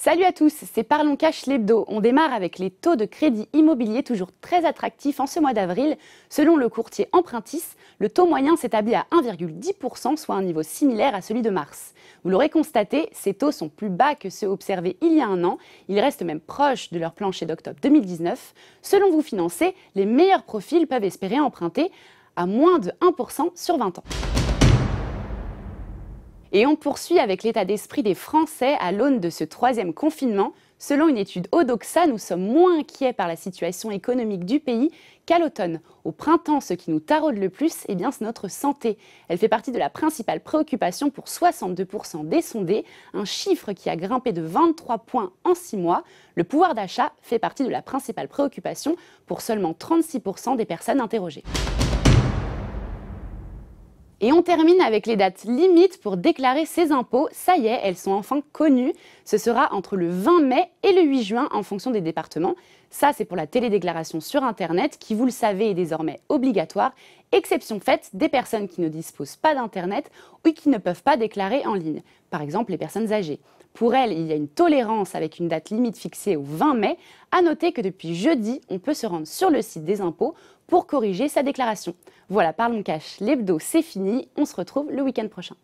Salut à tous, c'est Parlons Cash l'hebdo. On démarre avec les taux de crédit immobilier toujours très attractifs en ce mois d'avril. Selon le courtier Empruntis, le taux moyen s'établit à 1,10%, soit un niveau similaire à celui de mars. Vous l'aurez constaté, ces taux sont plus bas que ceux observés il y a un an. Ils restent même proches de leur plancher d'octobre 2019. Selon vous financer, les meilleurs profils peuvent espérer emprunter à moins de 1% sur 20 ans. Et on poursuit avec l'état d'esprit des Français à l'aune de ce troisième confinement. Selon une étude Odoxa, nous sommes moins inquiets par la situation économique du pays qu'à l'automne. Au printemps, ce qui nous taraude le plus, et eh bien, c'est notre santé. Elle fait partie de la principale préoccupation pour 62% des sondés, un chiffre qui a grimpé de 23 points en 6 mois. Le pouvoir d'achat fait partie de la principale préoccupation pour seulement 36% des personnes interrogées. Et on termine avec les dates limites pour déclarer ses impôts. Ça y est, elles sont enfin connues. Ce sera entre le 20 mai et le 8 juin en fonction des départements. Ça, c'est pour la télédéclaration sur Internet qui, vous le savez, est désormais obligatoire exception faite des personnes qui ne disposent pas d'Internet ou qui ne peuvent pas déclarer en ligne, par exemple les personnes âgées. Pour elles, il y a une tolérance avec une date limite fixée au 20 mai. À noter que depuis jeudi, on peut se rendre sur le site des impôts pour corriger sa déclaration. Voilà, parlons cash, l'hebdo, c'est fini. On se retrouve le week-end prochain.